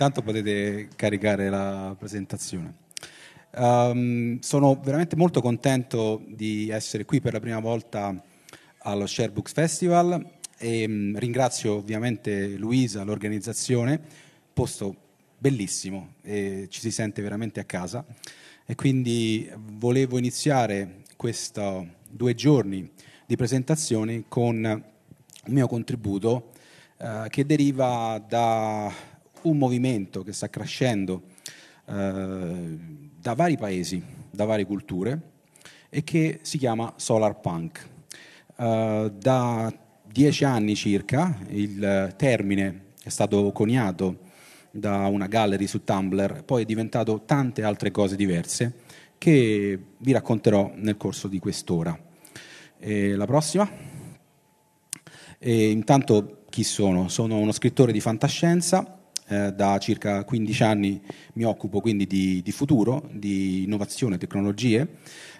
intanto potete caricare la presentazione. Um, sono veramente molto contento di essere qui per la prima volta allo Share Festival e um, ringrazio ovviamente Luisa, l'organizzazione, posto bellissimo e ci si sente veramente a casa e quindi volevo iniziare questi due giorni di presentazioni con il mio contributo eh, che deriva da un movimento che sta crescendo eh, da vari paesi, da varie culture e che si chiama Solar Punk. Eh, da dieci anni circa il termine è stato coniato da una gallery su Tumblr, poi è diventato tante altre cose diverse che vi racconterò nel corso di quest'ora. E la prossima. E intanto chi sono? Sono uno scrittore di fantascienza eh, da circa 15 anni mi occupo quindi di, di futuro, di innovazione, tecnologie,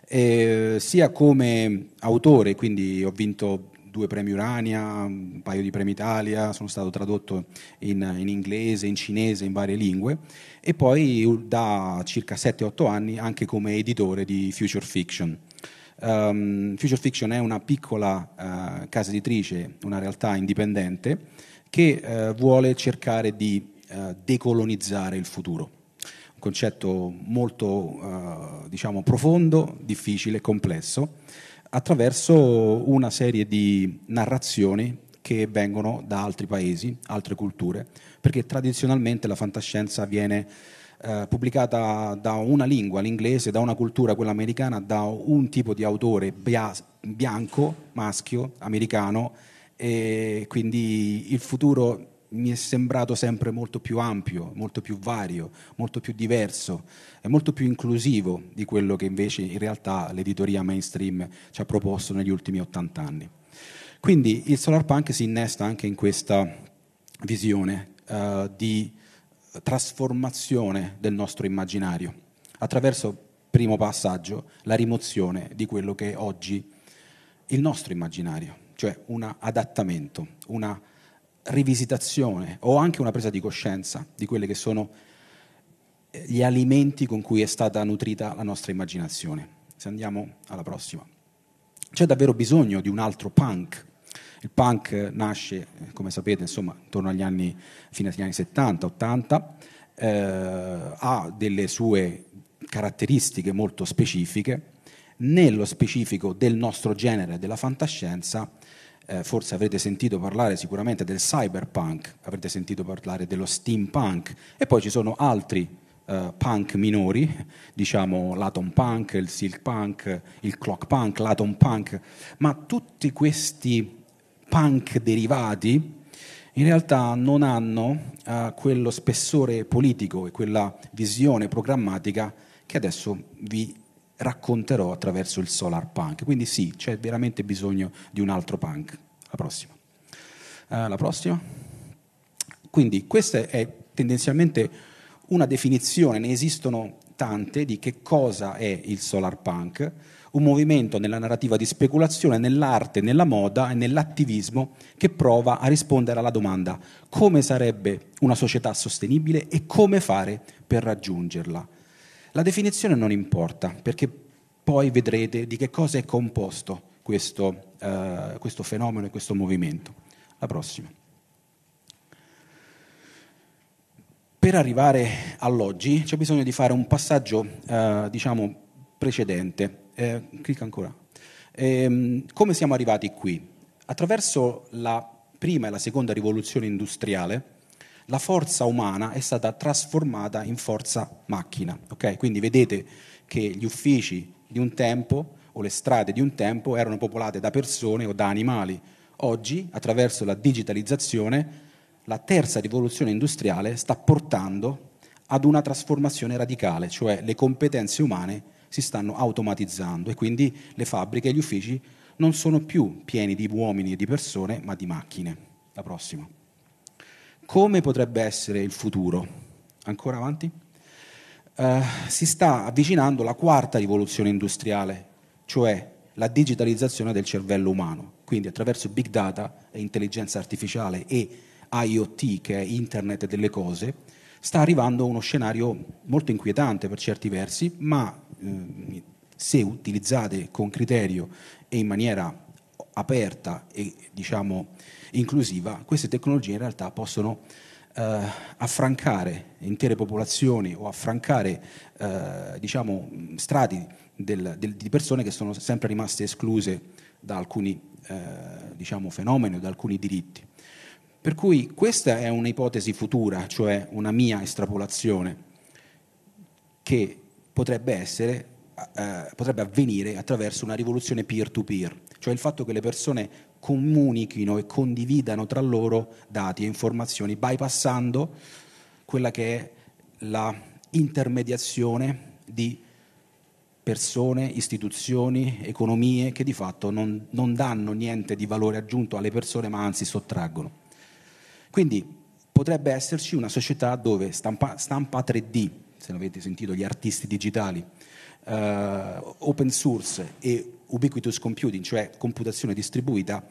eh, sia come autore, quindi ho vinto due premi Urania, un paio di premi Italia, sono stato tradotto in, in, inglese, in cinese, in varie lingue e poi da circa 7-8 anni anche come editore di Future Fiction. Um, Future Fiction è una piccola uh, casa editrice, una realtà indipendente che uh, vuole cercare di eh, decolonizzare il futuro. Un concetto molto eh, diciamo, profondo, difficile, complesso, attraverso una serie di narrazioni che vengono da altri paesi, altre culture, perché tradizionalmente la fantascienza viene eh, pubblicata da una lingua, l'inglese, da una cultura, quella americana, da un tipo di autore bia- bianco, maschio, americano, e quindi il futuro mi è sembrato sempre molto più ampio, molto più vario, molto più diverso e molto più inclusivo di quello che invece in realtà l'editoria mainstream ci ha proposto negli ultimi 80 anni. Quindi il solar punk si innesta anche in questa visione uh, di trasformazione del nostro immaginario attraverso, primo passaggio, la rimozione di quello che è oggi il nostro immaginario, cioè un adattamento, una rivisitazione o anche una presa di coscienza di quelli che sono eh, gli alimenti con cui è stata nutrita la nostra immaginazione. Se andiamo alla prossima. C'è davvero bisogno di un altro punk. Il punk nasce, eh, come sapete, insomma, intorno agli anni, fine agli anni 70, 80, eh, ha delle sue caratteristiche molto specifiche, nello specifico del nostro genere, della fantascienza, eh, forse avrete sentito parlare sicuramente del cyberpunk, avrete sentito parlare dello steampunk e poi ci sono altri Uh, punk minori, diciamo l'atom punk, il silk punk, il clock punk, l'atom punk, ma tutti questi punk derivati in realtà non hanno uh, quello spessore politico e quella visione programmatica che adesso vi racconterò attraverso il solar punk. Quindi sì, c'è veramente bisogno di un altro punk. La prossima. Uh, eh, la prossima. Quindi questa è tendenzialmente una definizione, ne esistono tante di che cosa è il solar punk, un movimento nella narrativa di speculazione, nell'arte, nella moda e nell'attivismo che prova a rispondere alla domanda come sarebbe una società sostenibile e come fare per raggiungerla. La definizione non importa, perché poi vedrete di che cosa è composto questo, eh, questo fenomeno e questo movimento. La prossima. Per arrivare all'oggi c'è bisogno di fare un passaggio, eh, diciamo, precedente. Eh, clicca ancora. Ehm, come siamo arrivati qui? Attraverso la prima e la seconda rivoluzione industriale, la forza umana è stata trasformata in forza macchina. Okay? Quindi vedete che gli uffici di un tempo o le strade di un tempo erano popolate da persone o da animali. Oggi, attraverso la digitalizzazione, la terza rivoluzione industriale sta portando ad una trasformazione radicale, cioè le competenze umane si stanno automatizzando e quindi le fabbriche e gli uffici non sono più pieni di uomini e di persone, ma di macchine. La prossima come potrebbe essere il futuro. Ancora avanti? Uh, si sta avvicinando la quarta rivoluzione industriale, cioè la digitalizzazione del cervello umano. Quindi attraverso big data e intelligenza artificiale e IoT, che è Internet delle cose, sta arrivando uno scenario molto inquietante per certi versi, ma eh, se utilizzate con criterio e in maniera aperta e diciamo inclusiva, queste tecnologie in realtà possono eh, affrancare intere popolazioni o affrancare eh, diciamo, strati del, del, di persone che sono sempre rimaste escluse da alcuni eh, diciamo, fenomeni o da alcuni diritti. Per cui questa è un'ipotesi futura, cioè una mia estrapolazione che potrebbe, essere, eh, potrebbe avvenire attraverso una rivoluzione peer-to-peer, cioè il fatto che le persone comunichino e condividano tra loro dati e informazioni, bypassando quella che è la intermediazione di persone, istituzioni, economie che di fatto non, non danno niente di valore aggiunto alle persone ma anzi sottraggono. Quindi potrebbe esserci una società dove stampa, stampa 3D, se non avete sentito gli artisti digitali, eh, open source e ubiquitous computing, cioè computazione distribuita,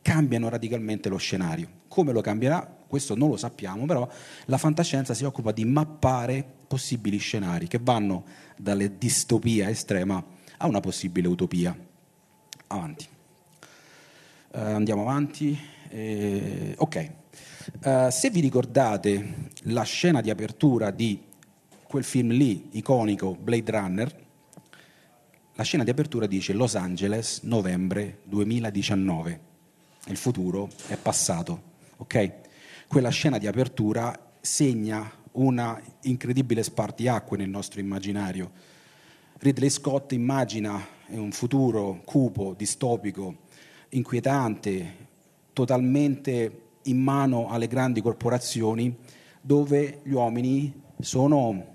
cambiano radicalmente lo scenario. Come lo cambierà? Questo non lo sappiamo, però la fantascienza si occupa di mappare possibili scenari che vanno dalle distopia estrema a una possibile utopia. Avanti. Uh, andiamo avanti. Eh, ok. Uh, se vi ricordate la scena di apertura di quel film lì, iconico, Blade Runner, la scena di apertura dice Los Angeles, novembre 2019. Il futuro è passato, ok? Quella scena di apertura segna una incredibile spartiacque nel nostro immaginario. Ridley Scott immagina un futuro cupo, distopico, inquietante, totalmente in mano alle grandi corporazioni, dove gli uomini sono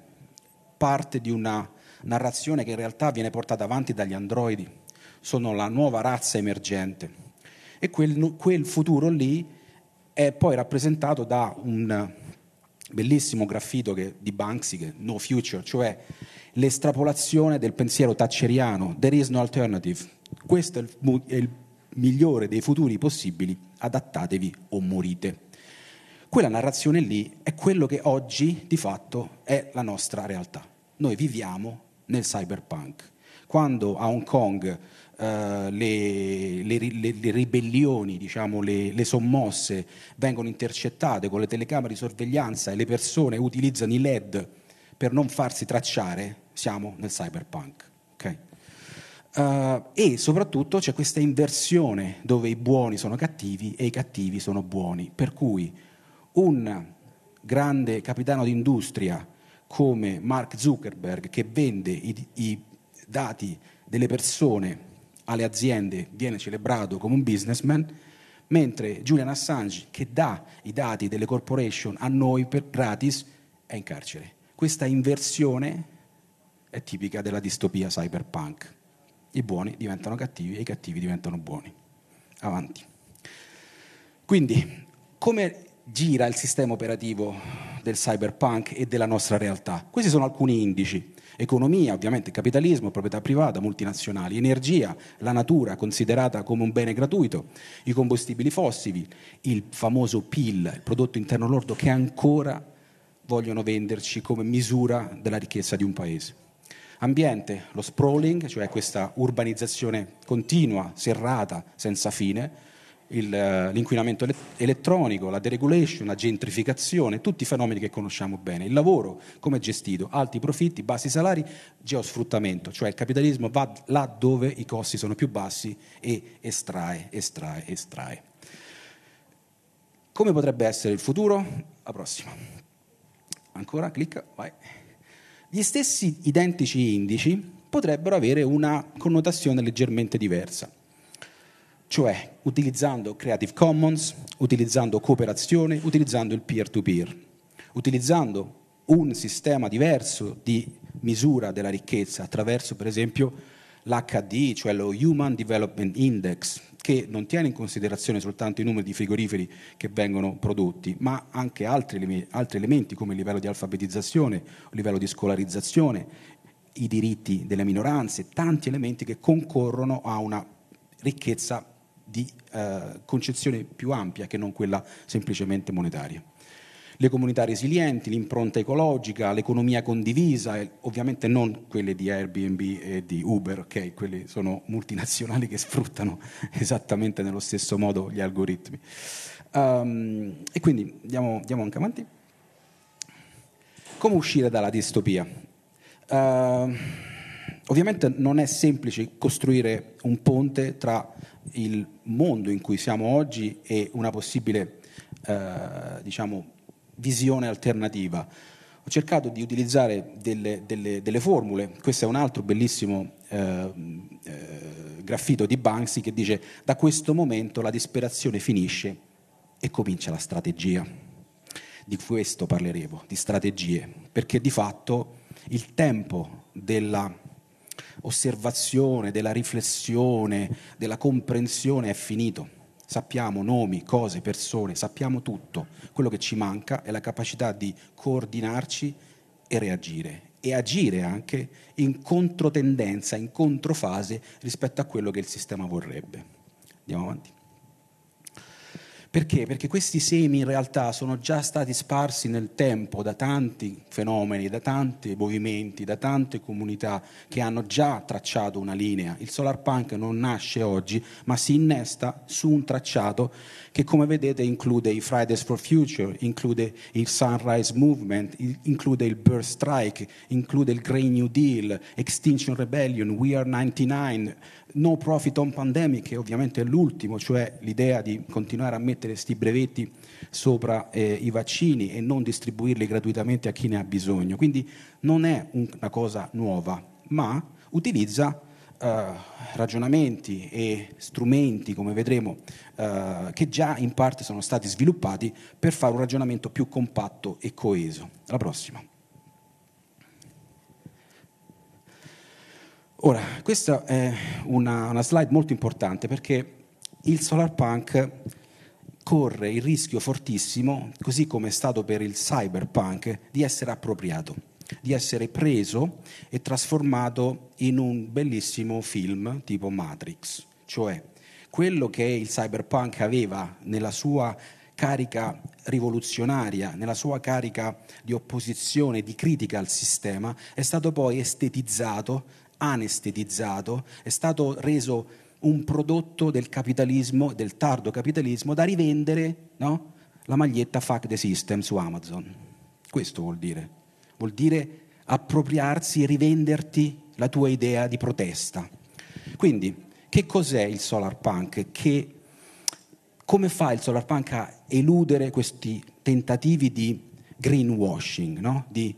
parte di una narrazione che in realtà viene portata avanti dagli androidi, sono la nuova razza emergente. E quel, quel futuro lì è poi rappresentato da un bellissimo graffito che, di Banksy, che No Future, cioè l'estrapolazione del pensiero tacceriano, there is no alternative. Questo è il, è il migliore dei futuri possibili, adattatevi o morite. Quella narrazione lì è quello che oggi di fatto è la nostra realtà. Noi viviamo nel cyberpunk. Quando a Hong Kong Uh, le, le, le, le, ribellioni, diciamo, le, sommosse vengono intercettate con le telecamere di sorveglianza e le persone utilizzano i LED per non farsi tracciare, siamo nel cyberpunk. Okay? Uh, e soprattutto c'è questa inversione dove i buoni sono cattivi e i cattivi sono buoni, per cui un grande capitano d'industria come Mark Zuckerberg che vende i, i dati delle persone alle aziende viene celebrato come un businessman, mentre Julian Assange, che dà i dati delle corporation a noi per gratis, è in carcere. Questa inversione è tipica della distopia cyberpunk. I buoni diventano cattivi e i cattivi diventano buoni. Avanti. Quindi, come gira il sistema operativo del cyberpunk e della nostra realtà. Questi sono alcuni indici. Economia, ovviamente capitalismo, proprietà privata, multinazionali, energia, la natura considerata come un bene gratuito, i combustibili fossili, il famoso PIL, il prodotto interno lordo che ancora vogliono venderci come misura della ricchezza di un paese. Ambiente, lo sprawling, cioè questa urbanizzazione continua, serrata, senza fine, il, eh, l'inquinamento elettronico, la deregulation, la gentrificazione, tutti i fenomeni che conosciamo bene. Il lavoro, come è gestito? Alti profitti, bassi salari, geosfruttamento, cioè il capitalismo va là dove i costi sono più bassi e estrae, estrae, estrae. Come potrebbe essere il futuro? La prossima. Ancora, clicca, vai. Gli stessi identici indici potrebbero avere una connotazione leggermente diversa cioè utilizzando Creative Commons, utilizzando cooperazione, utilizzando il peer-to-peer, utilizzando un sistema diverso di misura della ricchezza attraverso per esempio l'HD, cioè lo Human Development Index, che non tiene in considerazione soltanto i numeri di frigoriferi che vengono prodotti, ma anche altri, altri elementi come il livello di alfabetizzazione, il livello di scolarizzazione, i diritti delle minoranze, tanti elementi che concorrono a una ricchezza di eh, concezione più ampia che non quella semplicemente monetaria. Le comunità resilienti, l'impronta ecologica, l'economia condivisa, ovviamente non quelle di Airbnb e di Uber, ok? Quelle sono multinazionali che sfruttano esattamente nello stesso modo gli algoritmi. Um, e quindi andiamo, andiamo anche avanti. Come uscire dalla distopia? Uh, Ovviamente non è semplice costruire un ponte tra il mondo in cui siamo oggi e una possibile eh, diciamo, visione alternativa. Ho cercato di utilizzare delle, delle, delle formule, questo è un altro bellissimo eh, eh, graffito di Banksy che dice da questo momento la disperazione finisce e comincia la strategia. Di questo parleremo, di strategie, perché di fatto il tempo della osservazione, della riflessione, della comprensione è finito. Sappiamo nomi, cose, persone, sappiamo tutto. Quello che ci manca è la capacità di coordinarci e reagire e agire anche in controtendenza, in controfase rispetto a quello che il sistema vorrebbe. Andiamo avanti. Perché? Perché questi semi in realtà sono già stati sparsi nel tempo da tanti fenomeni, da tanti movimenti, da tante comunità che hanno già tracciato una linea. Il solar punk non nasce oggi, ma si innesta su un tracciato che come vedete include i Fridays for Future, include il Sunrise Movement, include il Birth Strike, include il Green New Deal, Extinction Rebellion, We Are 99, no profit on pandemic, che ovviamente è l'ultimo, cioè l'idea di continuare a mettere questi brevetti sopra eh, i vaccini e non distribuirli gratuitamente a chi ne ha bisogno. Quindi non è un, una cosa nuova, ma utilizza eh, ragionamenti e strumenti, come vedremo, eh, che già in parte sono stati sviluppati per fare un ragionamento più compatto e coeso. Alla prossima. Ora, questa è una, una slide molto importante perché il solar punk corre il rischio fortissimo, così come è stato per il cyberpunk, di essere appropriato, di essere preso e trasformato in un bellissimo film tipo Matrix, cioè quello che il cyberpunk aveva nella sua carica rivoluzionaria, nella sua carica di opposizione, di critica al sistema, è stato poi estetizzato anestetizzato, è stato reso un prodotto del capitalismo, del tardo capitalismo, da rivendere no? la maglietta Fuck the System su Amazon. Questo vuol dire. Vuol dire appropriarsi, e rivenderti la tua idea di protesta. Quindi, che cos'è il solar punk? Che, come fa il solar punk a eludere questi tentativi di greenwashing, no? di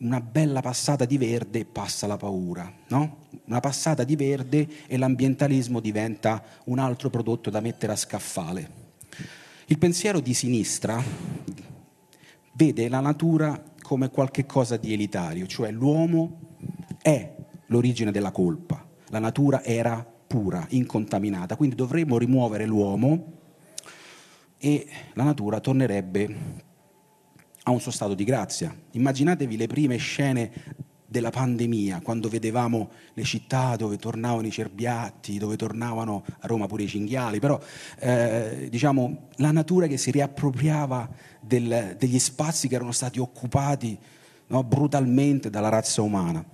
una bella passata di verde passa la paura, no? Una passata di verde e l'ambientalismo diventa un altro prodotto da mettere a scaffale. Il pensiero di sinistra vede la natura come qualcosa di elitario, cioè l'uomo è l'origine della colpa, la natura era pura, incontaminata, quindi dovremmo rimuovere l'uomo e la natura tornerebbe a un suo stato di grazia. Immaginatevi le prime scene della pandemia, quando vedevamo le città dove tornavano i cerbiatti, dove tornavano a Roma pure i cinghiali, però eh, diciamo la natura che si riappropriava del, degli spazi che erano stati occupati no, brutalmente dalla razza umana.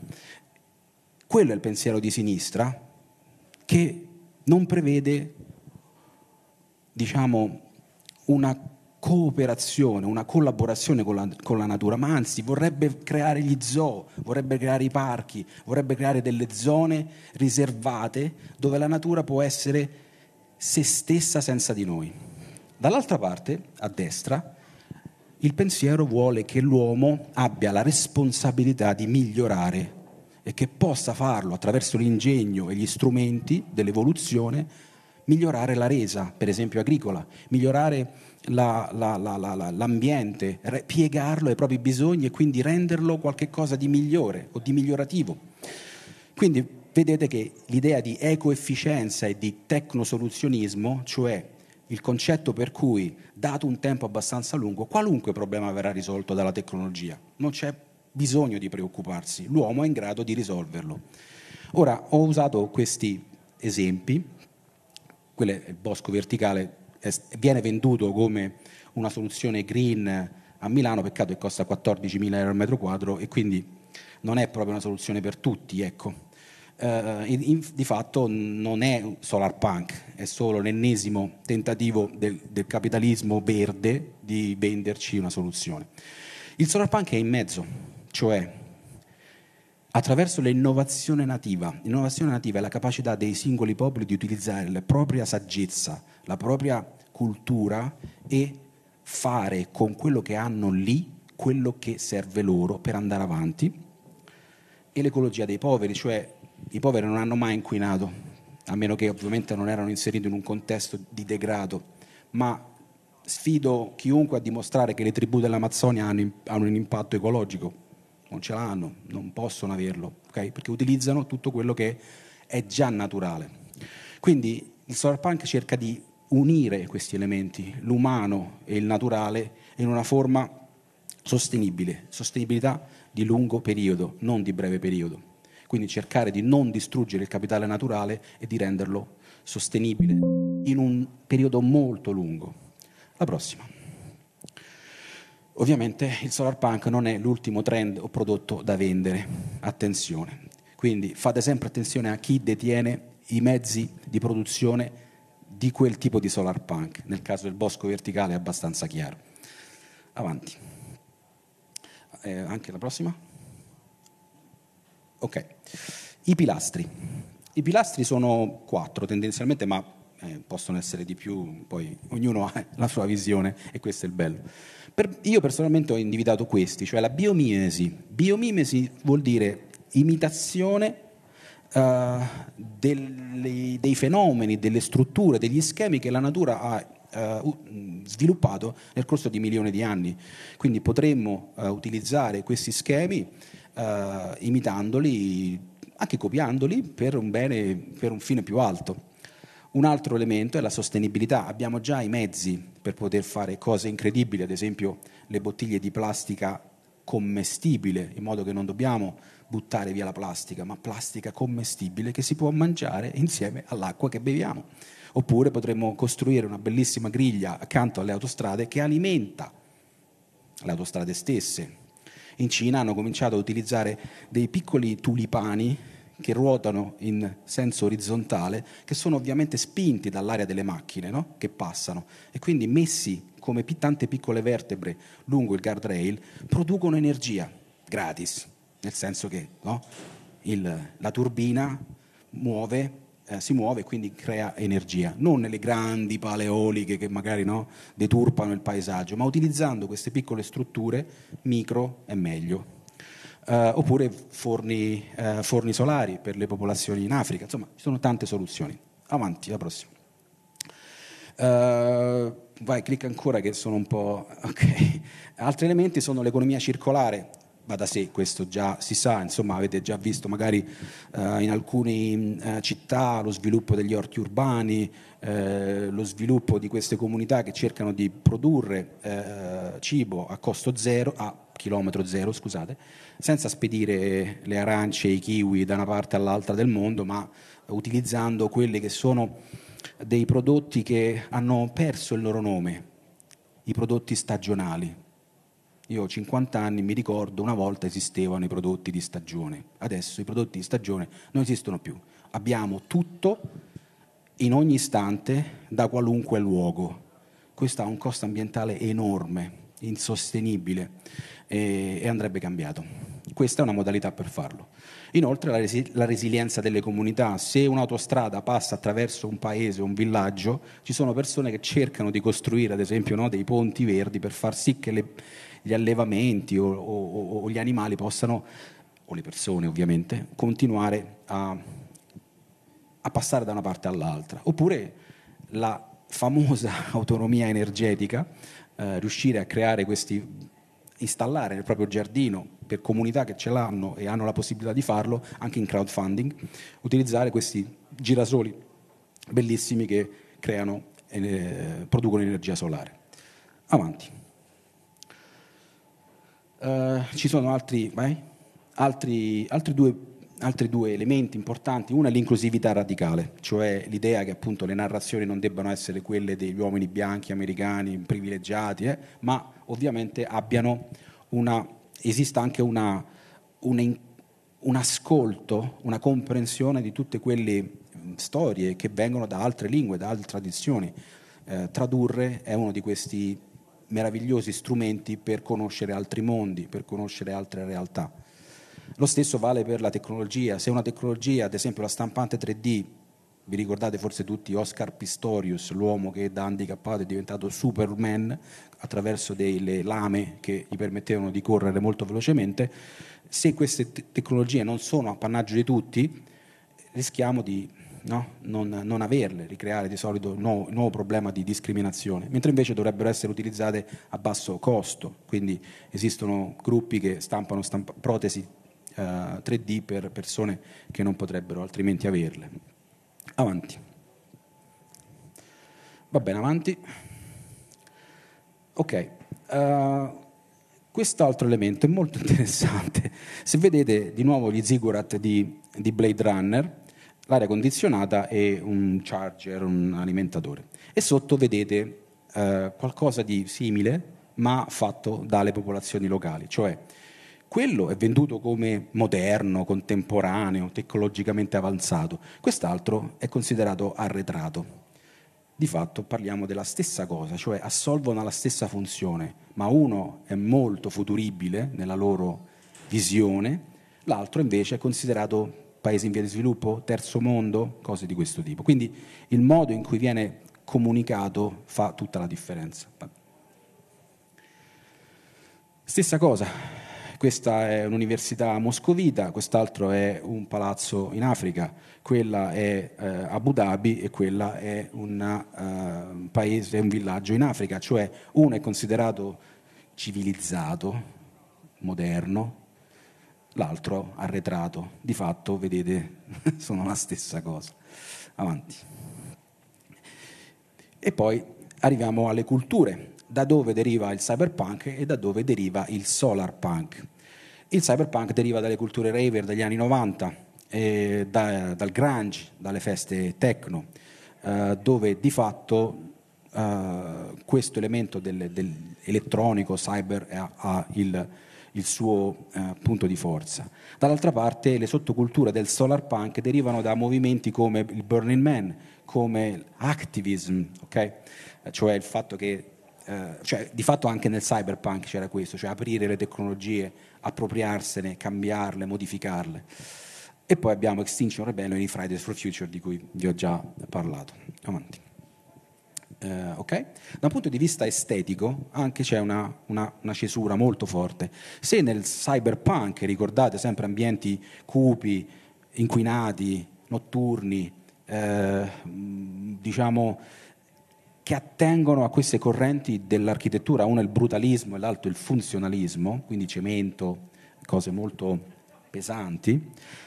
Quello è il pensiero di sinistra che non prevede diciamo, una cooperazione, una collaborazione con la, con la, natura, ma anzi vorrebbe creare gli zoo, vorrebbe creare i parchi, vorrebbe creare delle zone riservate dove la natura può essere se stessa senza di noi. Dall'altra parte, a destra, il pensiero vuole che l'uomo abbia la responsabilità di migliorare e che possa farlo attraverso l'ingegno e gli strumenti dell'evoluzione, migliorare la resa, per esempio agricola, migliorare la, la, la, l'ambiente, piegarlo ai propri bisogni e quindi renderlo qualcosa di migliore o di migliorativo. Quindi vedete che l'idea di ecoefficienza e di tecnosoluzionismo, cioè il concetto per cui, dato un tempo abbastanza lungo, qualunque problema verrà risolto dalla tecnologia, non c'è bisogno di preoccuparsi, l'uomo è in grado di risolverlo. Ora, ho usato questi esempi, quello è il bosco verticale viene venduto come una soluzione green a Milano, peccato che costa 14.000 euro al metro quadro e quindi non è proprio una soluzione per tutti, ecco. Uh, in, di fatto non è solar punk, è solo l'ennesimo tentativo del, del, capitalismo verde di venderci una soluzione. Il solar punk è in mezzo, cioè attraverso l'innovazione nativa. L'innovazione nativa è la capacità dei singoli popoli di utilizzare la propria saggezza, la propria cultura e fare con quello che hanno lì quello che serve loro per andare avanti. E l'ecologia dei poveri, cioè i poveri non hanno mai inquinato, a meno che ovviamente non erano inseriti in un contesto di degrado, ma sfido chiunque a dimostrare che le tribù dell'Amazzonia hanno, hanno un impatto ecologico, non ce l'hanno, non possono averlo, okay? perché utilizzano tutto quello che è già naturale. Quindi il solar punk cerca di unire questi elementi, l'umano e il naturale, in una forma sostenibile, sostenibilità di lungo periodo, non di breve periodo. Quindi cercare di non distruggere il capitale naturale e di renderlo sostenibile in un periodo molto lungo. La prossima. Ovviamente il solar punk non è l'ultimo trend o prodotto da vendere, attenzione. Quindi fate sempre attenzione a chi detiene i mezzi di produzione di quel tipo di solar punk. Nel caso del bosco verticale è abbastanza chiaro. Avanti. Eh, anche la prossima. Ok. I pilastri. I pilastri sono quattro tendenzialmente, ma eh, possono essere di più, poi ognuno ha la sua visione e questo è il bello. Per, io personalmente ho individuato questi, cioè la biomimesi. Biomimesi vuol dire imitazione uh, delle, dei fenomeni, delle strutture, degli schemi che la natura ha Uh, sviluppato nel corso di milioni di anni. Quindi potremmo uh, utilizzare questi schemi uh, imitandoli, anche copiandoli, per un, bene, per un fine più alto. Un altro elemento è la sostenibilità. Abbiamo già i mezzi per poter fare cose incredibili, ad esempio le bottiglie di plastica commestibile, in modo che non dobbiamo buttare via la plastica, ma plastica commestibile che si può mangiare insieme all'acqua che beviamo. Oppure potremmo costruire una bellissima griglia accanto alle autostrade che alimenta le autostrade stesse. In Cina hanno cominciato a utilizzare dei piccoli tulipani che ruotano in senso orizzontale, che sono ovviamente spinti dall'aria delle macchine no? che passano e quindi messi come tante piccole vertebre lungo il guardrail, producono energia gratis nel senso che no, il, la turbina muove eh, si muove e quindi crea energia, non nelle grandi pale eoliche che magari no, deturpano il paesaggio, ma utilizzando queste piccole strutture micro è meglio. Eh, oppure forni, eh, forni, solari per le popolazioni in Africa, insomma ci sono tante soluzioni. Avanti, la prossima. Eh, vai, clicca ancora che sono un po'... Okay. Altri elementi sono l'economia circolare, va da sé, questo già si sa, insomma avete già visto magari eh, in alcune eh, città lo sviluppo degli orti urbani, eh, lo sviluppo di queste comunità che cercano di produrre eh, cibo a costo zero, a chilometro zero scusate, senza spedire le arance e i kiwi da una parte all'altra del mondo, ma utilizzando quelli che sono dei prodotti che hanno perso il loro nome, i prodotti stagionali io ho 50 anni, mi ricordo una volta esistevano i prodotti di stagione, adesso i prodotti di stagione non esistono più. Abbiamo tutto in ogni istante da qualunque luogo. Questo ha un costo ambientale enorme, insostenibile e, e andrebbe cambiato. Questa è una modalità per farlo. Inoltre la, resi- la, resilienza delle comunità. Se un'autostrada passa attraverso un paese, un villaggio, ci sono persone che cercano di costruire, ad esempio, no, dei ponti verdi per far sì che le, gli allevamenti o, o, o gli animali possano, o le persone ovviamente, continuare a, a passare da una parte all'altra. Oppure la famosa autonomia energetica, eh, riuscire a creare questi installare nel proprio giardino per comunità che ce l'hanno e hanno la possibilità di farlo anche in crowdfunding, utilizzare questi girasoli bellissimi che creano, eh, producono energia solare. Avanti. Eh, ci sono altri, vai, altri, altri due altri due elementi importanti. Uno è l'inclusività radicale, cioè l'idea che appunto le narrazioni non debbano essere quelle degli uomini bianchi americani privilegiati, eh, ma ovviamente abbiano una, esista anche una, una, un ascolto, una comprensione di tutte quelle mm, storie che vengono da altre lingue, da altre tradizioni. Eh, tradurre è uno di questi meravigliosi strumenti per conoscere altri mondi, per conoscere altre realtà. Lo stesso vale per la tecnologia. Se una tecnologia, ad esempio la stampante 3D, vi ricordate forse tutti Oscar Pistorius, l'uomo che da handicappato è diventato Superman attraverso delle lame che gli permettevano di correre molto velocemente, se queste te- tecnologie non sono appannaggio di tutti, rischiamo di no? non, non, averle, ricreare di solito un nuovo, nuovo, problema di discriminazione, mentre invece dovrebbero essere utilizzate a basso costo, quindi esistono gruppi che stampano stamp- protesi eh, 3D per persone che non potrebbero altrimenti averle. Avanti. Va bene, avanti. Ok. Uh, quest'altro elemento è molto interessante. Se vedete di nuovo gli ziggurat di, di Blade Runner, l'aria condizionata e un charger, un alimentatore. E sotto vedete eh, qualcosa di simile ma fatto dalle popolazioni locali, cioè quello è venduto come moderno, contemporaneo, tecnologicamente avanzato, quest'altro è considerato arretrato. Di fatto parliamo della stessa cosa, cioè assolvono la stessa funzione, ma uno è molto futuribile nella loro visione, l'altro invece è considerato paesi in via di sviluppo, terzo mondo, cose di questo tipo. Quindi il modo in cui viene comunicato fa tutta la differenza. Stessa cosa, questa è un'università moscovita, quest'altro è un palazzo in Africa, quella è eh, Abu Dhabi e quella è una, eh, un paese, un villaggio in Africa, cioè uno è considerato civilizzato, moderno, l'altro arretrato. Di fatto, vedete, sono la stessa cosa. Avanti. E poi arriviamo alle culture, da dove deriva il cyberpunk e da dove deriva il solar punk. Il cyberpunk deriva dalle culture raver degli anni 90, eh, da, dal grunge, dalle feste techno, eh, dove di fatto eh, questo elemento del, dell'elettronico cyber ha, ha il il suo eh, punto di forza. Dall'altra parte le sottoculture del solar punk derivano da movimenti come il Burning Man, come l'activism, okay? Eh, cioè il fatto che eh, cioè, di fatto anche nel cyberpunk c'era questo, cioè aprire le tecnologie, appropriarsene, cambiarle, modificarle. E poi abbiamo Extinction Rebellion e i Fridays for Future di cui vi ho già parlato. Avanti. Eh, okay? Da un punto di vista estetico anche c'è una, una, una, cesura molto forte. Se nel cyberpunk ricordate sempre ambienti cupi, inquinati, notturni, eh, diciamo che attengono a queste correnti dell'architettura, uno è il brutalismo e l'altro il funzionalismo, quindi cemento, cose molto pesanti,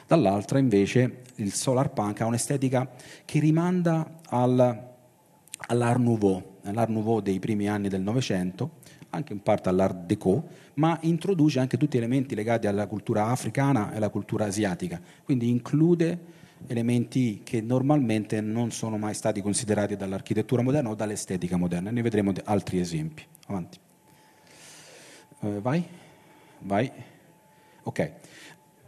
dall'altra invece il solar punk ha un'estetica che rimanda al, all'Art Nouveau, all'Art Nouveau dei primi anni del Novecento, anche in parte all'Art Deco, ma introduce anche tutti gli elementi legati alla cultura africana e alla cultura asiatica, quindi include elementi che normalmente non sono mai stati considerati dall'architettura moderna o dall'estetica moderna. Ne vedremo altri esempi. Avanti. Eh, vai? Vai? Ok.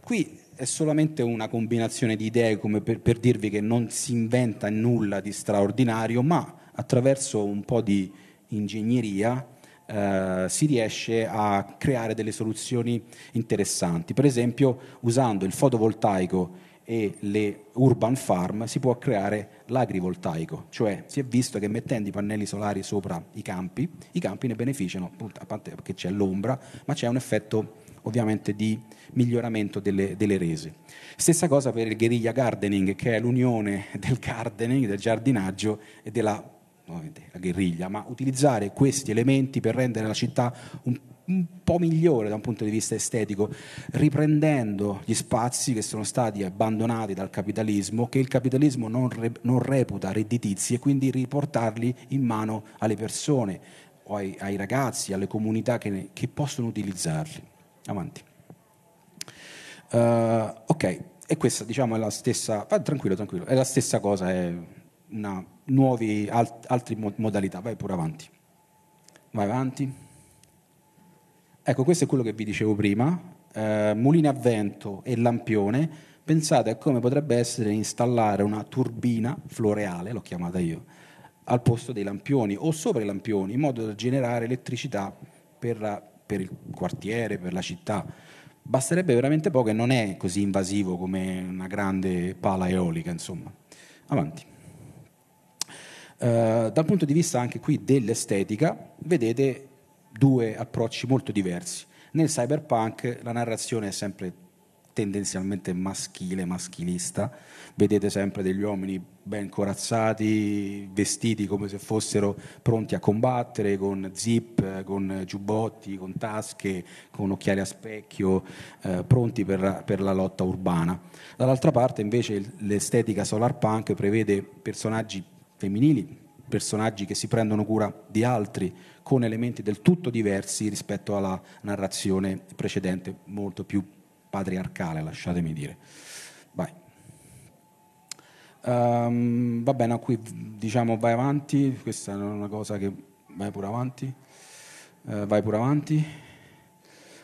Qui è solamente una combinazione di idee per, per, dirvi che non si inventa nulla di straordinario, ma attraverso un po' di ingegneria eh, si riesce a creare delle soluzioni interessanti. Per esempio, usando il fotovoltaico e le urban farm si può creare l'agrivoltaico, cioè si è visto che mettendo i pannelli solari sopra i campi, i campi ne beneficiano, a parte perché c'è l'ombra, ma c'è un effetto ovviamente di miglioramento delle, delle, rese. Stessa cosa per il guerriglia gardening, che è l'unione del gardening, del giardinaggio e della la guerriglia, ma utilizzare questi elementi per rendere la città un, un po' migliore da un punto di vista estetico, riprendendo gli spazi che sono stati abbandonati dal capitalismo, che il capitalismo non, re, non reputa redditizi e quindi riportarli in mano alle persone o ai, ai ragazzi, alle comunità che, ne, che possono utilizzarli. Avanti. Uh, ok, e questa diciamo è la stessa, tranquillo, tranquillo, è la stessa cosa, è una nuove alt- altre modalità. Vai pure avanti. Vai avanti. Ecco, questo è quello che vi dicevo prima. Eh, mulini a vento e lampione. Pensate a come potrebbe essere installare una turbina floreale, l'ho chiamata io, al posto dei lampioni o sopra i lampioni, in modo da generare elettricità per, per il quartiere, per la città. Basterebbe veramente poco e non è così invasivo come una grande pala eolica, insomma. Avanti. Eh, dal punto di vista anche qui dell'estetica, vedete due approcci molto diversi. Nel cyberpunk la narrazione è sempre tendenzialmente maschile, maschilista, vedete sempre degli uomini ben corazzati, vestiti come se fossero pronti a combattere, con zip, con giubbotti, con tasche, con occhiali a specchio, eh, pronti per la, per la lotta urbana. Dall'altra parte invece l'estetica solar punk prevede personaggi femminili, personaggi che si prendono cura di altri con elementi del tutto diversi rispetto alla narrazione precedente, molto più patriarcale, lasciatemi dire. Vai. Um, va bene, qui diciamo vai avanti, questa è una cosa che vai pure avanti, uh, vai pure avanti.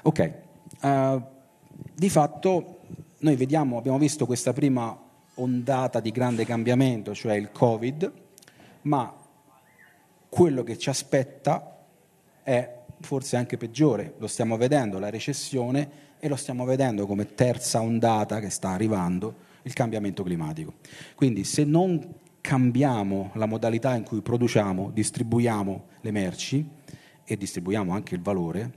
Ok, uh, di fatto noi vediamo, abbiamo visto questa prima ondata di grande cambiamento, cioè il Covid, ma quello che ci aspetta è forse anche peggiore, lo stiamo vedendo, la recessione e lo stiamo vedendo come terza ondata che sta arrivando, il cambiamento climatico. Quindi se non cambiamo la modalità in cui produciamo, distribuiamo le merci e distribuiamo anche il valore,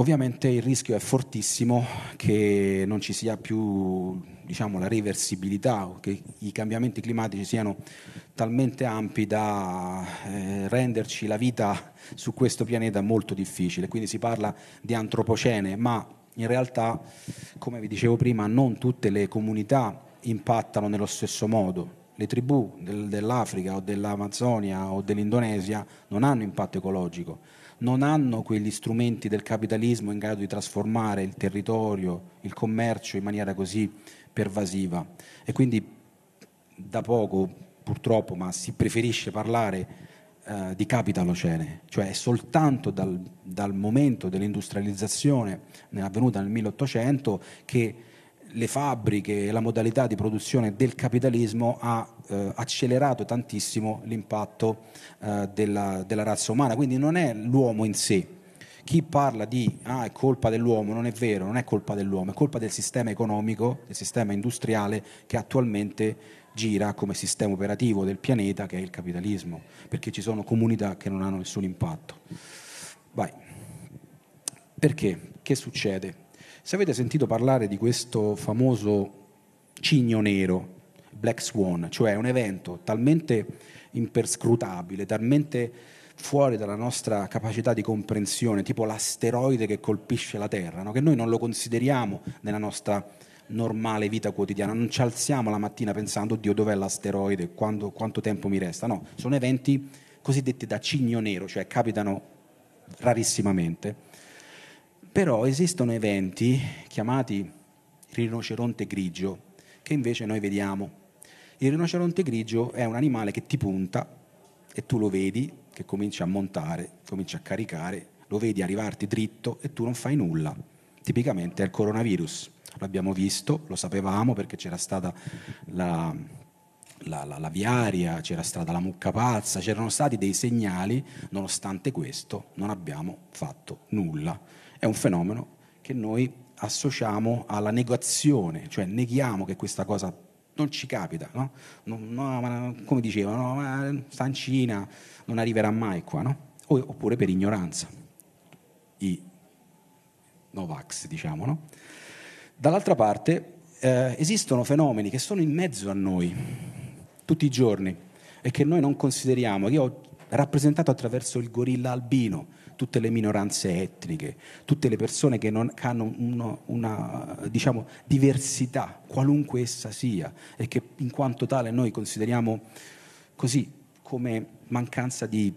Ovviamente il rischio è fortissimo che non ci sia più diciamo, la reversibilità, che i cambiamenti climatici siano talmente ampi da eh, renderci la vita su questo pianeta molto difficile. Quindi si parla di antropocene, ma in realtà, come vi dicevo prima, non tutte le comunità impattano nello stesso modo. Le tribù del, dell'Africa o dell'Amazzonia o dell'Indonesia non hanno impatto ecologico non hanno quegli strumenti del capitalismo in grado di trasformare il territorio, il commercio in maniera così pervasiva. E quindi da poco, purtroppo, ma si preferisce parlare eh, di capitalocene, cioè è soltanto dal, dal momento dell'industrializzazione avvenuta nel 1800 che le fabbriche e la modalità di produzione del capitalismo ha eh, accelerato tantissimo l'impatto eh, della, della, razza umana, quindi non è l'uomo in sé. Chi parla di ah, è colpa dell'uomo, non è vero, non è colpa dell'uomo, è colpa del sistema economico, del sistema industriale che attualmente gira come sistema operativo del pianeta che è il capitalismo, perché ci sono comunità che non hanno nessun impatto. Vai. Perché? Che succede? Se avete sentito parlare di questo famoso cigno nero, Black Swan, cioè un evento talmente imperscrutabile, talmente fuori dalla nostra capacità di comprensione, tipo l'asteroide che colpisce la Terra, no? che noi non lo consideriamo nella nostra normale vita quotidiana, non ci alziamo la mattina pensando oddio dov'è l'asteroide, Quando, quanto tempo mi resta, no, sono eventi cosiddetti da cigno nero, cioè capitano rarissimamente. Però esistono eventi chiamati rinoceronte grigio, che invece noi vediamo. Il rinoceronte grigio è un animale che ti punta e tu lo vedi che comincia a montare, comincia a caricare, lo vedi arrivarti dritto e tu non fai nulla. Tipicamente è il coronavirus. L'abbiamo visto, lo sapevamo perché c'era stata la, la, la, la, viaria, c'era stata la mucca pazza, c'erano stati dei segnali, nonostante questo non abbiamo fatto nulla è un fenomeno che noi associamo alla negazione, cioè neghiamo che questa cosa non ci capita, no? no, no come dicevano, ma sta in Cina, non arriverà mai qua, no? oppure per ignoranza, i Novax, diciamo. No? Dall'altra parte eh, esistono fenomeni che sono in mezzo a noi tutti i giorni e che noi non consideriamo. Io ho rappresentato attraverso il gorilla albino, tutte le minoranze etniche, tutte le persone che, non, che hanno uno, una diciamo, diversità, qualunque essa sia, e che in quanto tale noi consideriamo così come mancanza di,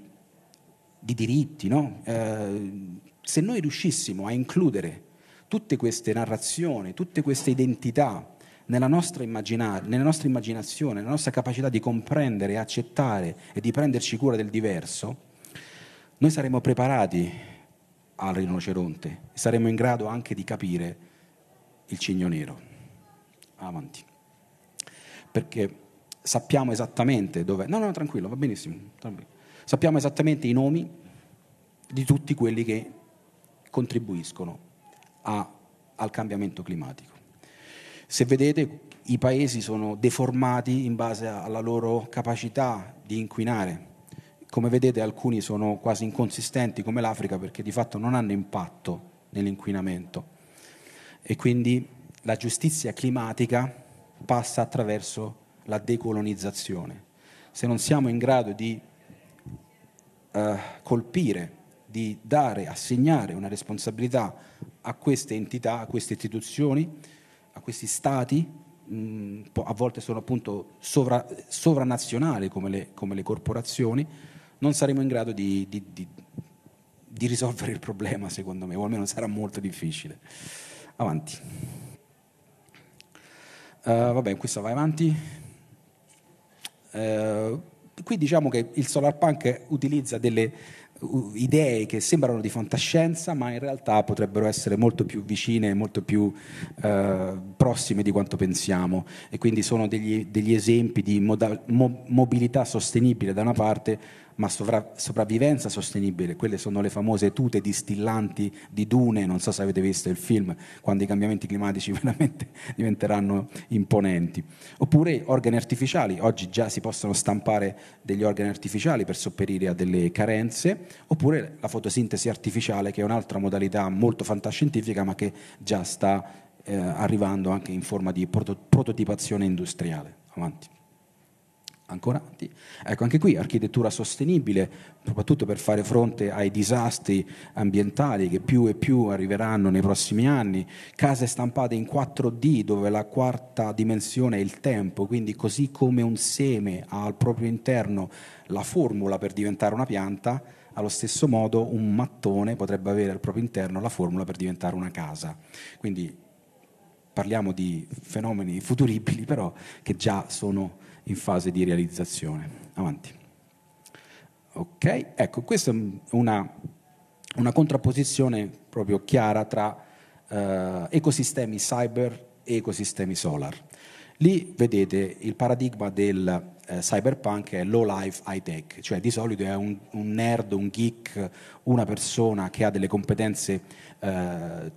di diritti. No? Eh, se noi riuscissimo a includere tutte queste narrazioni, tutte queste identità, nella nostra, nella nostra immaginazione, nella nostra capacità di comprendere, accettare e di prenderci cura del diverso, noi saremo preparati al rinoceronte e saremo in grado anche di capire il cigno nero. Avanti. Perché sappiamo esattamente dove... No, no, tranquillo, va benissimo. Tranquillo. Sappiamo esattamente i nomi di tutti quelli che contribuiscono a, al cambiamento climatico. Se vedete, i paesi sono deformati in base alla loro capacità di inquinare come vedete alcuni sono quasi inconsistenti come l'Africa perché di fatto non hanno impatto nell'inquinamento e quindi la giustizia climatica passa attraverso la decolonizzazione. Se non siamo in grado di eh, colpire, di dare, assegnare una responsabilità a queste entità, a queste istituzioni, a questi stati, mh, mm, a volte sono appunto sovra, sovranazionali come le, come le corporazioni, non saremo in grado di, di, di, di risolvere il problema, secondo me, o almeno sarà molto difficile. Avanti. Uh, vabbè, questo va avanti. Uh, qui diciamo che il solar punk utilizza delle idee che sembrano di fantascienza, ma in realtà potrebbero essere molto più vicine molto più eh, prossime di quanto pensiamo. E quindi sono degli, degli esempi di moda- mo- mobilità sostenibile da una parte ma sovra- sopravvivenza sostenibile, quelle sono le famose tute distillanti di dune, non so se avete visto il film, quando i cambiamenti climatici veramente diventeranno imponenti. Oppure organi artificiali, oggi già si possono stampare degli organi artificiali per sopperire a delle carenze, oppure la fotosintesi artificiale che è un'altra modalità molto fantascientifica ma che già sta eh, arrivando anche in forma di prototipazione industriale. Avanti ancora avanti. Ecco, anche qui architettura sostenibile, soprattutto per fare fronte ai disastri ambientali che più e più arriveranno nei prossimi anni, case stampate in 4D dove la quarta dimensione è il tempo, quindi così come un seme ha al proprio interno la formula per diventare una pianta, allo stesso modo un mattone potrebbe avere al proprio interno la formula per diventare una casa. Quindi parliamo di fenomeni futuribili, però che già sono in fase di realizzazione. Avanti. Ok, ecco, questa è una, una contrapposizione proprio chiara tra eh, ecosistemi cyber e ecosistemi solar. Lì vedete il paradigma del eh, cyberpunk è low life high tech, cioè di solito è un, un nerd, un geek, una persona che ha delle competenze eh,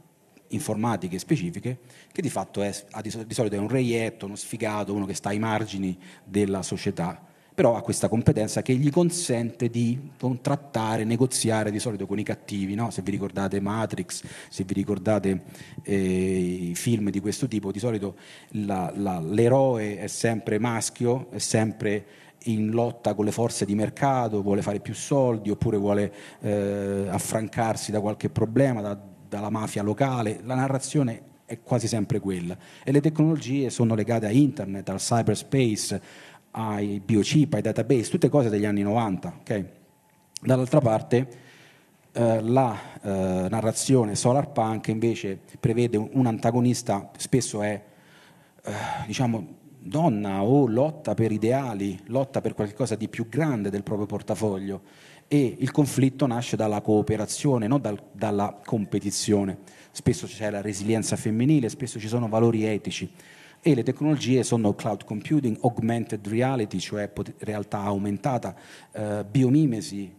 informatiche specifiche, che di fatto è, di solito è un reietto, uno sfigato, uno che sta ai margini della società, però ha questa competenza che gli consente di contrattare, negoziare di solito con i cattivi, no? se vi ricordate Matrix, se vi ricordate eh, film di questo tipo, di solito la, la, l'eroe è sempre maschio, è sempre in lotta con le forze di mercato, vuole fare più soldi oppure vuole eh, affrancarsi da qualche problema, da dalla mafia locale, la narrazione è quasi sempre quella e le tecnologie sono legate a internet, al cyberspace, ai biochip, ai database, tutte cose degli anni 90. Okay? Dall'altra parte eh, la eh, narrazione solar punk invece prevede un, antagonista, spesso è eh, diciamo donna o lotta per ideali, lotta per qualcosa di più grande del proprio portafoglio e il conflitto nasce dalla cooperazione, non dal, dalla competizione. Spesso c'è la resilienza femminile, spesso ci sono valori etici e le tecnologie sono cloud computing, augmented reality, cioè realtà aumentata, eh, biomimesi,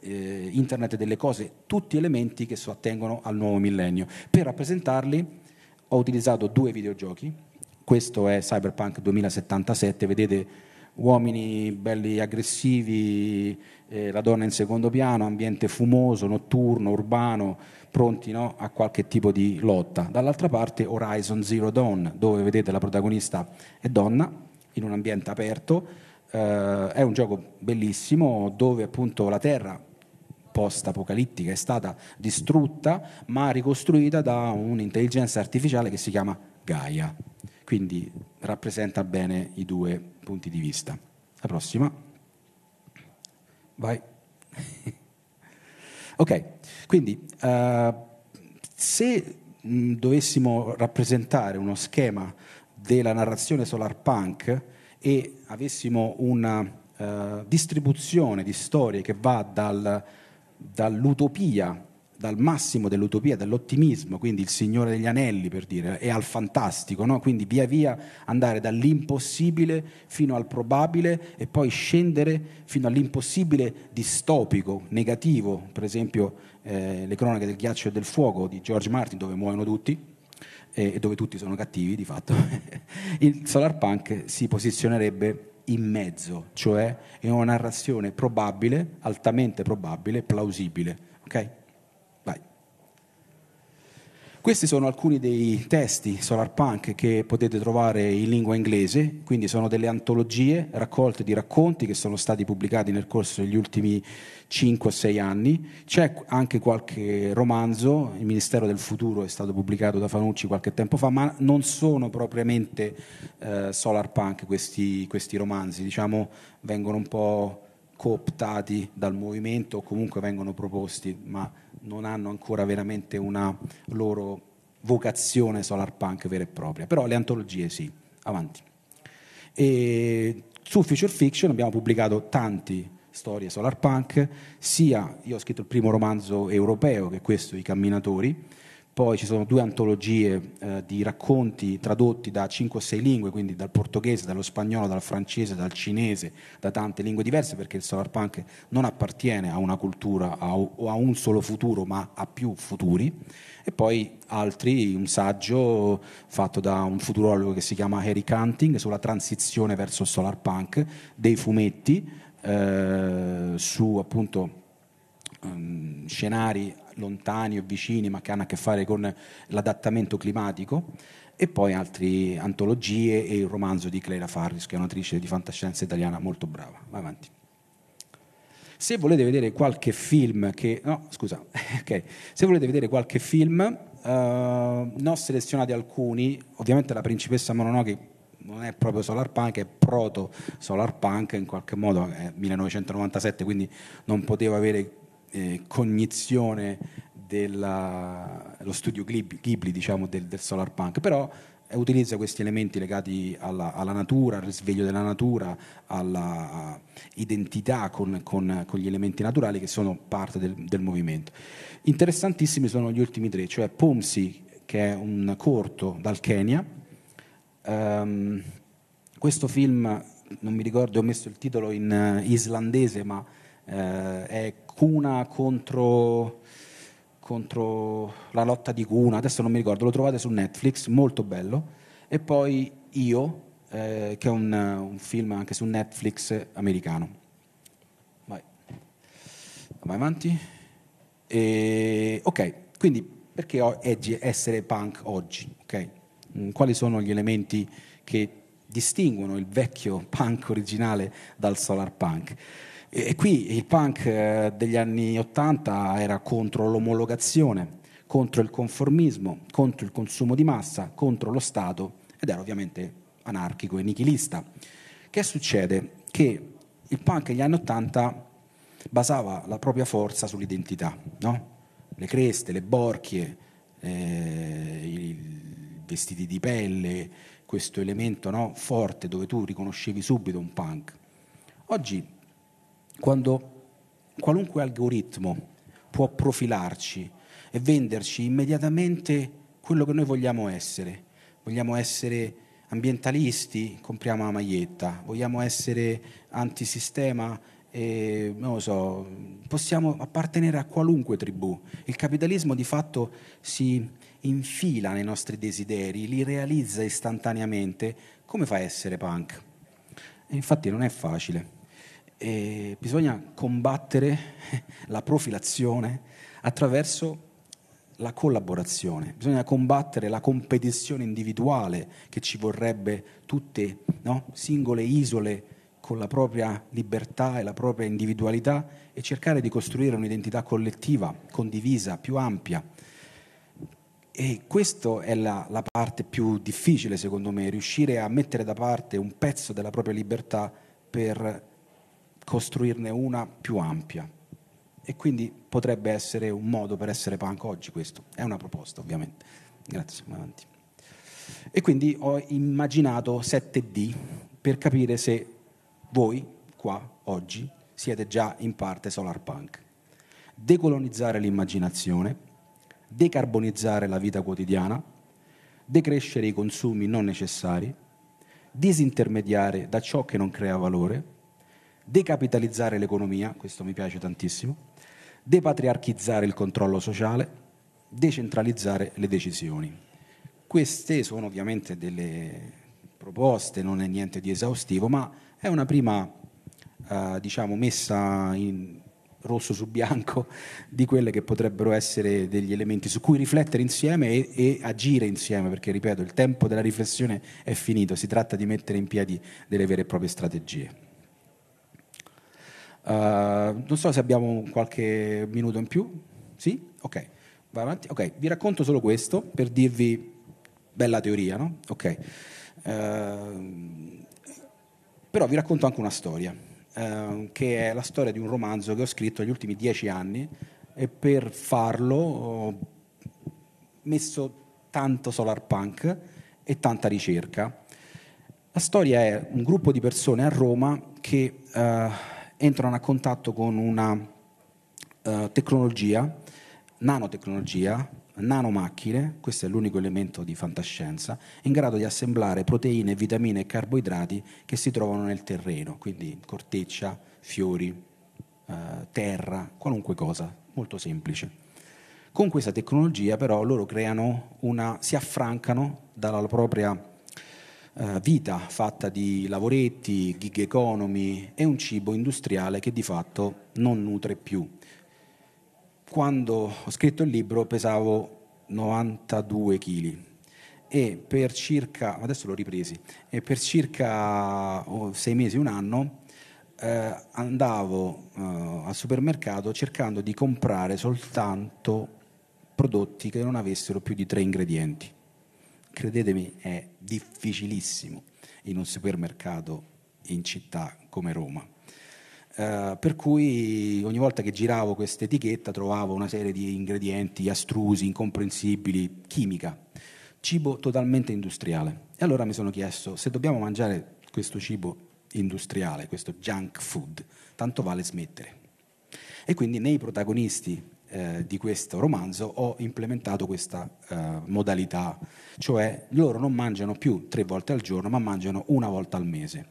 eh, internet delle cose, tutti elementi che attengono al nuovo millennio. Per rappresentarli ho utilizzato due videogiochi, questo è Cyberpunk 2077, vedete uomini belli aggressivi, eh, la donna in secondo piano, ambiente fumoso, notturno, urbano, pronti no, a qualche tipo di lotta. Dall'altra parte Horizon Zero Dawn, dove vedete la protagonista è donna, in un ambiente aperto, eh, è un gioco bellissimo dove appunto la Terra post-apocalittica è stata distrutta ma ricostruita da un'intelligenza artificiale che si chiama Gaia. Quindi rappresenta bene i due punti di vista. La prossima. Vai. ok, quindi uh, se mh, dovessimo rappresentare uno schema della narrazione solar punk e avessimo una uh, distribuzione di storie che va dal, dall'utopia dal massimo dell'utopia, dall'ottimismo, quindi il Signore degli Anelli per dire, e al fantastico, no? quindi via via andare dall'impossibile fino al probabile e poi scendere fino all'impossibile distopico, negativo, per esempio eh, le cronache del ghiaccio e del fuoco di George Martin dove muoiono tutti eh, e eh, dove tutti sono cattivi di fatto, il solar punk si posizionerebbe in mezzo, cioè è una narrazione probabile, altamente probabile, plausibile. Okay? Questi sono alcuni dei testi solar punk che potete trovare in lingua inglese, quindi sono delle antologie raccolte di racconti che sono stati pubblicati nel corso degli ultimi 5-6 o anni. C'è anche qualche romanzo, Il Ministero del Futuro è stato pubblicato da Fanucci qualche tempo fa, ma non sono propriamente eh, punk questi, questi romanzi, diciamo vengono un po' cooptati dal movimento o comunque vengono proposti, ma non hanno ancora veramente una loro vocazione solar punk vera e propria, però le antologie sì, avanti. E su Future Fiction abbiamo pubblicato tante storie solar punk, sia io ho scritto il primo romanzo europeo che è questo, I Camminatori, poi ci sono due antologie eh, di racconti tradotti da 5 o 6 lingue, quindi dal portoghese, dallo spagnolo, dal francese, dal cinese, da tante lingue diverse, perché il solar punk non appartiene a una cultura a, o a un solo futuro, ma a più futuri. E poi altri, un saggio fatto da un futurologo che si chiama Harry Hunting sulla transizione verso il solar punk, dei fumetti eh, su appunto um, scenari lontani o vicini, ma che hanno a che fare con l'adattamento climatico, e poi altre antologie e il romanzo di Clara Farris, che è un'attrice di fantascienza italiana molto brava. Vai avanti. Se volete vedere qualche film che... No, scusa, ok. Se volete vedere qualche film, eh, ne ho selezionati alcuni, ovviamente La principessa Mononoke non è proprio solar punk, è proto solar punk, in qualche modo è 1997, quindi non poteva avere eh, cognizione dello studio Ghibli, Ghibli diciamo, del, del, solar punk, però eh, utilizza questi elementi legati alla, alla natura, al risveglio della natura, all'identità con, con, con, gli elementi naturali che sono parte del, del movimento. Interessantissimi sono gli ultimi tre, cioè Pomsi, che è un corto dal Kenya. Um, questo film, non mi ricordo, ho messo il titolo in eh, islandese, ma eh, è Cuna contro, contro la lotta di Cuna, adesso non mi ricordo, lo trovate su Netflix, molto bello, e poi Io, eh, che è un, un, film anche su Netflix americano. Vai, Vai avanti. E, ok, quindi perché oggi essere punk oggi? Okay? Mm, quali sono gli elementi che distinguono il vecchio punk originale dal solar punk? E, qui il punk eh, degli anni Ottanta era contro l'omologazione, contro il conformismo, contro il consumo di massa, contro lo Stato ed era ovviamente anarchico e nichilista. Che succede? Che il punk degli anni Ottanta basava la propria forza sull'identità, no? le creste, le borchie, eh, i vestiti di pelle, questo elemento no? forte dove tu riconoscevi subito un punk. Oggi quando qualunque algoritmo può profilarci e venderci immediatamente quello che noi vogliamo essere. Vogliamo essere ambientalisti, compriamo la maglietta, vogliamo essere antisistema, e, non lo so, possiamo appartenere a qualunque tribù. Il capitalismo di fatto si infila nei nostri desideri, li realizza istantaneamente. Come fa a essere punk? E infatti non è facile. E bisogna combattere la profilazione attraverso la collaborazione, bisogna combattere la competizione individuale che ci vorrebbe tutte no? singole isole con la propria libertà e la propria individualità e cercare di costruire un'identità collettiva, condivisa, più ampia. E questa è la, la parte più difficile secondo me, riuscire a mettere da parte un pezzo della propria libertà per costruirne una più ampia. E quindi potrebbe essere un modo per essere punk oggi questo. È una proposta ovviamente. Grazie, avanti. E quindi ho immaginato 7D per capire se voi qua oggi siete già in parte solar punk. Decolonizzare l'immaginazione, decarbonizzare la vita quotidiana, decrescere i consumi non necessari, disintermediare da ciò che non crea valore, decapitalizzare l'economia, questo mi piace tantissimo, depatriarchizzare il controllo sociale, decentralizzare le decisioni. Queste sono ovviamente delle proposte, non è niente di esaustivo, ma è una prima eh, diciamo, messa in rosso su bianco di quelle che potrebbero essere degli elementi su cui riflettere insieme e, e, agire insieme, perché ripeto, il tempo della riflessione è finito, si tratta di mettere in piedi delle vere e proprie strategie. Eh, non so se abbiamo qualche minuto in più. Sì? Ok, va avanti. Ok, vi racconto solo questo per dirvi bella teoria, no? Ok. Uh, però vi racconto anche una storia, uh, che è la storia di un romanzo che ho scritto negli ultimi dieci anni e per farlo ho messo tanto solar punk e tanta ricerca. La storia è un gruppo di persone a Roma che... Uh, entrano a contatto con una uh, tecnologia, nanotecnologia, nanomacchine, questo è l'unico elemento di fantascienza, in grado di assemblare proteine, vitamine e carboidrati che si trovano nel terreno, quindi corteccia, fiori, uh, terra, qualunque cosa, molto semplice. Con questa tecnologia però loro creano una, si affrancano dalla propria eh, vita fatta di lavoretti, gig economy e un cibo industriale che di fatto non nutre più. Quando ho scritto il libro pesavo 92 kg e per circa, adesso l'ho ripresi, e per circa oh, sei mesi, un anno, eh, andavo eh, al supermercato cercando di comprare soltanto prodotti che non avessero più di tre ingredienti credetemi, è difficilissimo in un supermercato in città come Roma. Uh, per cui ogni volta che giravo questa etichetta trovavo una serie di ingredienti astrusi, incomprensibili, chimica, cibo totalmente industriale. E allora mi sono chiesto se dobbiamo mangiare questo cibo industriale, questo junk food, tanto vale smettere. E quindi nei protagonisti eh, di questo romanzo ho implementato questa eh, modalità, cioè loro non mangiano più tre volte al giorno, ma mangiano una volta al mese.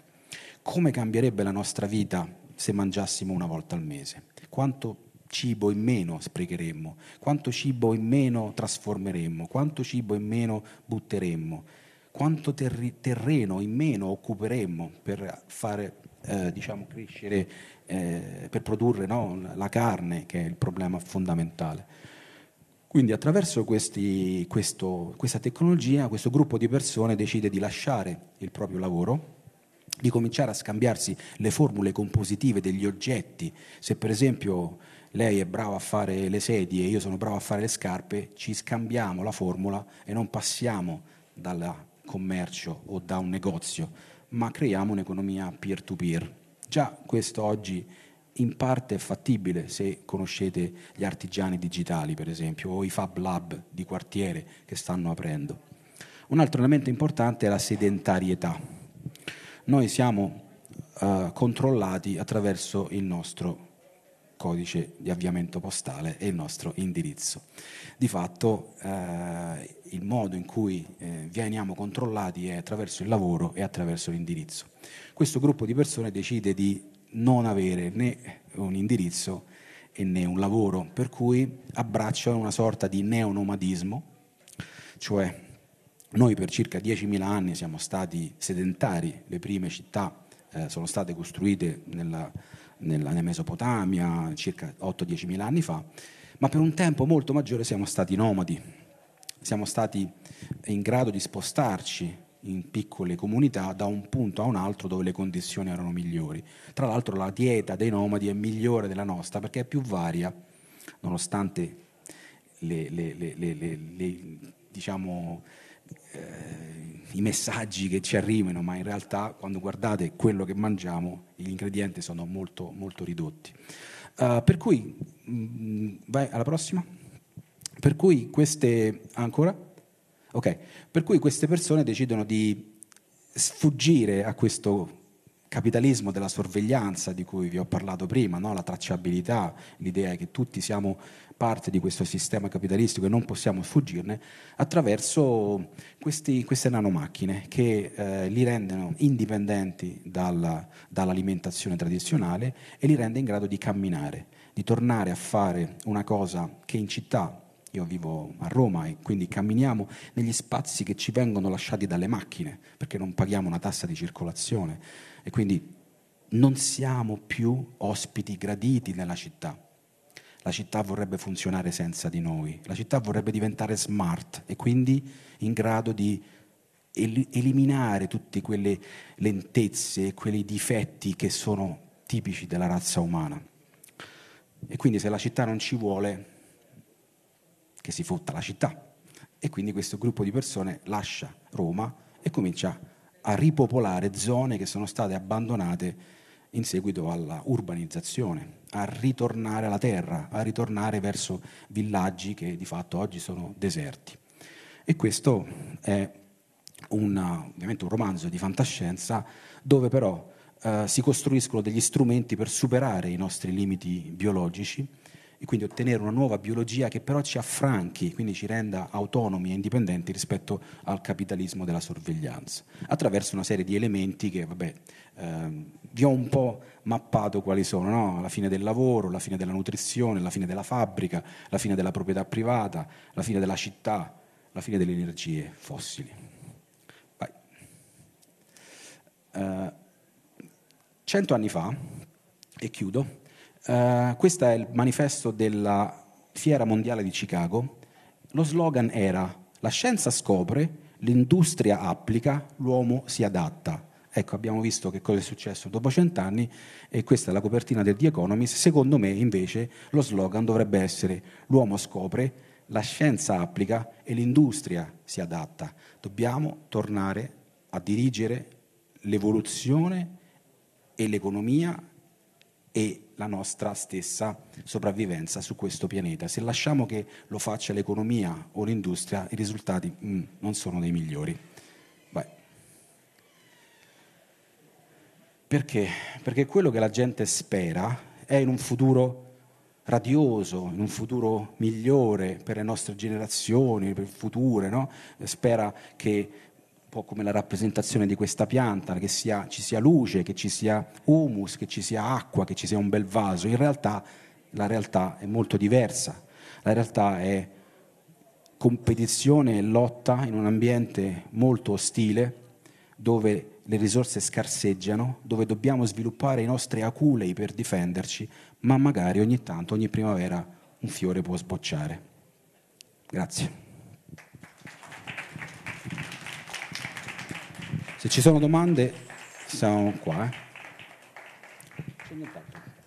Come cambierebbe la nostra vita se mangiassimo una volta al mese? Quanto cibo in meno sprecheremmo, quanto cibo in meno trasformeremmo, quanto cibo in meno butteremmo, quanto terri- terreno in meno occuperemmo per fare eh, diciamo, crescere eh, per produrre no, la carne, che è il problema fondamentale. Quindi attraverso questi, questo, questa tecnologia questo gruppo di persone decide di lasciare il proprio lavoro, di cominciare a scambiarsi le formule compositive degli oggetti. Se per esempio lei è brava a fare le sedie e io sono bravo a fare le scarpe, ci scambiamo la formula e non passiamo dal commercio o da un negozio, ma creiamo un'economia peer-to-peer. Già questo oggi in parte è fattibile se conoscete gli artigiani digitali, per esempio, o i Fab Lab di quartiere che stanno aprendo. Un altro elemento importante è la sedentarietà. Noi siamo eh, controllati attraverso il nostro codice di avviamento postale e il nostro indirizzo. Di fatto eh, il modo in cui eh, veniamo controllati è attraverso il lavoro e attraverso l'indirizzo. Questo gruppo di persone decide di non avere né un indirizzo né un lavoro, per cui abbracciano una sorta di neonomadismo, cioè noi per circa 10.000 anni siamo stati sedentari, le prime città eh, sono state costruite nella nella Mesopotamia circa 8-10 mila anni fa, ma per un tempo molto maggiore siamo stati nomadi, siamo stati in grado di spostarci in piccole comunità da un punto a un altro dove le condizioni erano migliori. Tra l'altro la dieta dei nomadi è migliore della nostra perché è più varia, nonostante le, le, le, le diciamo, eh, i messaggi che ci arrivano, ma in realtà quando guardate quello che mangiamo, gli ingredienti sono molto, molto ridotti. Uh, per cui, mh, mm, vai alla prossima. Per cui queste, ancora? Ok, per cui queste persone decidono di sfuggire a questo capitalismo della sorveglianza di cui vi ho parlato prima, no? la tracciabilità, l'idea che tutti siamo parte di questo sistema capitalistico e non possiamo sfuggirne, attraverso questi, queste nanomacchine che eh, li rendono indipendenti dalla, dall'alimentazione tradizionale e li rende in grado di camminare, di tornare a fare una cosa che in città io vivo a Roma e quindi camminiamo negli spazi che ci vengono lasciati dalle macchine, perché non paghiamo una tassa di circolazione. E quindi non siamo più ospiti graditi nella città. La città vorrebbe funzionare senza di noi, la città vorrebbe diventare smart e quindi in grado di eliminare tutte quelle lentezze e quei difetti che sono tipici della razza umana. E quindi se la città non ci vuole, che si fotta la città. E quindi questo gruppo di persone lascia Roma e comincia a ripopolare zone che sono state abbandonate in seguito alla urbanizzazione, a ritornare alla terra, a ritornare verso villaggi che di fatto oggi sono deserti. E questo è una, ovviamente un romanzo di fantascienza dove però eh, si costruiscono degli strumenti per superare i nostri limiti biologici e quindi ottenere una nuova biologia che però ci affranchi, quindi ci renda autonomi e indipendenti rispetto al capitalismo della sorveglianza, attraverso una serie di elementi che, vabbè, ehm, vi ho un po' mappato quali sono, no? la fine del lavoro, la fine della nutrizione, la fine della fabbrica, la fine della proprietà privata, la fine della città, la fine delle energie fossili. Uh, cento anni fa, e chiudo, eh, questo è il manifesto della Fiera Mondiale di Chicago. Lo slogan era la scienza scopre, l'industria applica, l'uomo si adatta. Ecco, abbiamo visto che cosa è successo dopo cent'anni e questa è la copertina del The Economist. Secondo me, invece, lo slogan dovrebbe essere l'uomo scopre, la scienza applica e l'industria si adatta. Dobbiamo tornare a dirigere l'evoluzione e l'economia e la nostra stessa sopravvivenza su questo pianeta. Se lasciamo che lo faccia l'economia o l'industria, i risultati mm, non sono dei migliori. Vai. Perché? Perché quello che la gente spera è in un futuro radioso, in un futuro migliore per le nostre generazioni, per il futuro, no? spera che un po' come la rappresentazione di questa pianta, che sia, ci sia luce, che ci sia humus, che ci sia acqua, che ci sia un bel vaso. In realtà la realtà è molto diversa. La realtà è competizione e lotta in un ambiente molto ostile, dove le risorse scarseggiano, dove dobbiamo sviluppare i nostri aculei per difenderci, ma magari ogni tanto, ogni primavera, un fiore può sbocciare. Grazie. Se ci sono domande, siamo qua. Eh.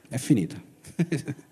È finita.